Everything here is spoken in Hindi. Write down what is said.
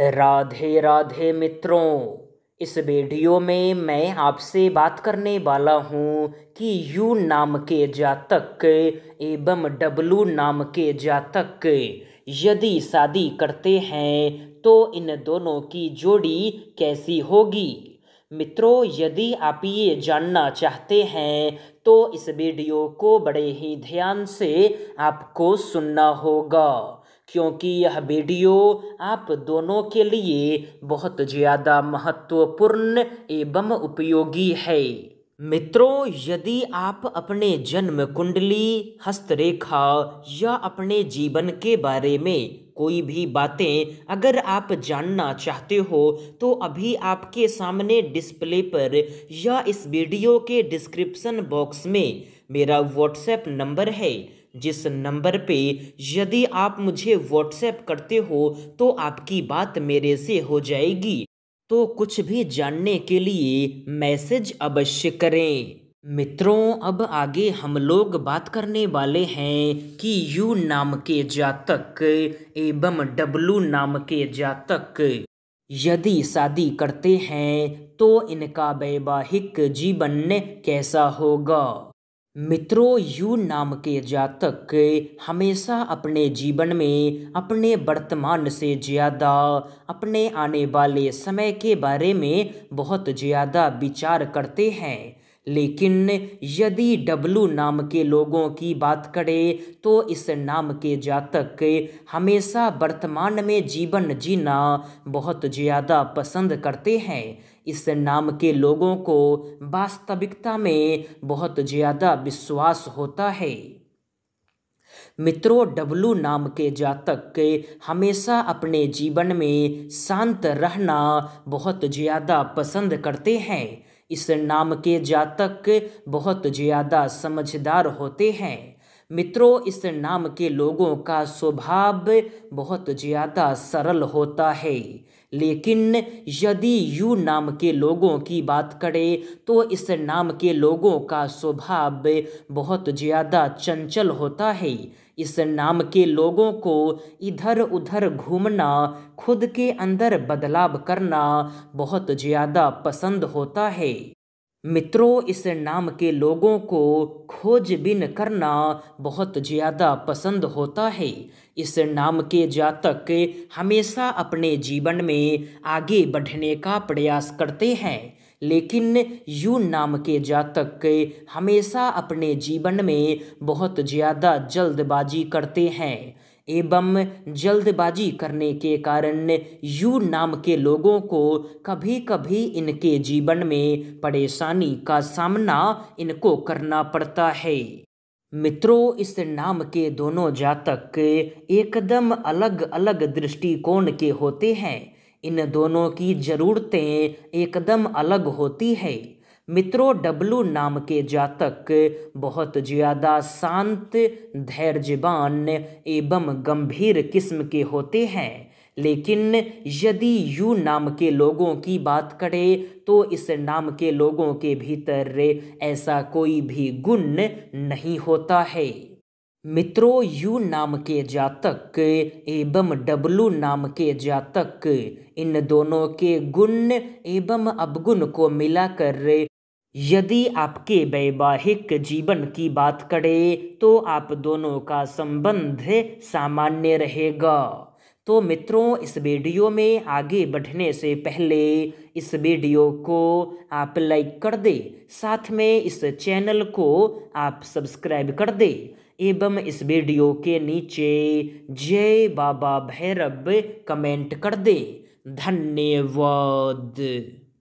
राधे राधे मित्रों इस वीडियो में मैं आपसे बात करने वाला हूँ कि यू नाम के जातक एवं डब्लू नाम के जातक यदि शादी करते हैं तो इन दोनों की जोड़ी कैसी होगी मित्रों यदि आप ये जानना चाहते हैं तो इस वीडियो को बड़े ही ध्यान से आपको सुनना होगा क्योंकि यह वीडियो आप दोनों के लिए बहुत ज़्यादा महत्वपूर्ण एवं उपयोगी है मित्रों यदि आप अपने जन्म कुंडली हस्तरेखा या अपने जीवन के बारे में कोई भी बातें अगर आप जानना चाहते हो तो अभी आपके सामने डिस्प्ले पर या इस वीडियो के डिस्क्रिप्शन बॉक्स में मेरा व्हाट्सएप नंबर है जिस नंबर पे यदि आप मुझे व्हाट्सएप करते हो तो आपकी बात मेरे से हो जाएगी तो कुछ भी जानने के लिए मैसेज अवश्य करें मित्रों अब आगे हम लोग बात करने वाले हैं कि यू नाम के जातक एवं डब्लू नाम के जातक यदि शादी करते हैं तो इनका वैवाहिक जीवन कैसा होगा मित्रों यू नाम के जातक हमेशा अपने जीवन में अपने वर्तमान से ज़्यादा अपने आने वाले समय के बारे में बहुत ज़्यादा विचार करते हैं लेकिन यदि डब्लू नाम के लोगों की बात करें तो इस नाम के जातक हमेशा वर्तमान में जीवन जीना बहुत ज़्यादा पसंद करते हैं इस नाम के लोगों को वास्तविकता में बहुत ज़्यादा विश्वास होता है मित्रों डब्लू नाम के जातक हमेशा अपने जीवन में शांत रहना बहुत ज़्यादा पसंद करते हैं इस नाम के जातक बहुत ज़्यादा समझदार होते हैं मित्रों इस नाम के लोगों का स्वभाव बहुत ज़्यादा सरल होता है लेकिन यदि यू नाम के लोगों की बात करें तो इस नाम के लोगों का स्वभाव बहुत ज़्यादा चंचल होता है इस नाम के लोगों को इधर उधर घूमना खुद के अंदर बदलाव करना बहुत ज़्यादा पसंद होता है मित्रों इस नाम के लोगों को खोजबीन करना बहुत ज़्यादा पसंद होता है इस नाम के जातक हमेशा अपने जीवन में आगे बढ़ने का प्रयास करते हैं लेकिन यू नाम के जातक हमेशा अपने जीवन में बहुत ज़्यादा जल्दबाजी करते हैं एवं जल्दबाजी करने के कारण यू नाम के लोगों को कभी कभी इनके जीवन में परेशानी का सामना इनको करना पड़ता है मित्रों इस नाम के दोनों जातक एकदम अलग अलग दृष्टिकोण के होते हैं इन दोनों की ज़रूरतें एकदम अलग होती है मित्रों डब्लू नाम के जातक बहुत ज़्यादा शांत धैर्यवान एवं गंभीर किस्म के होते हैं लेकिन यदि यू नाम के लोगों की बात करें तो इस नाम के लोगों के भीतर ऐसा कोई भी गुण नहीं होता है मित्रो यू नाम के जातक एवं डब्लू नाम के जातक इन दोनों के गुण एवं अवगुण को मिलाकर यदि आपके वैवाहिक जीवन की बात करें तो आप दोनों का संबंध सामान्य रहेगा तो मित्रों इस वीडियो में आगे बढ़ने से पहले इस वीडियो को आप लाइक कर दे साथ में इस चैनल को आप सब्सक्राइब कर दे एवं इस वीडियो के नीचे जय बाबा भैरव कमेंट कर दे धन्यवाद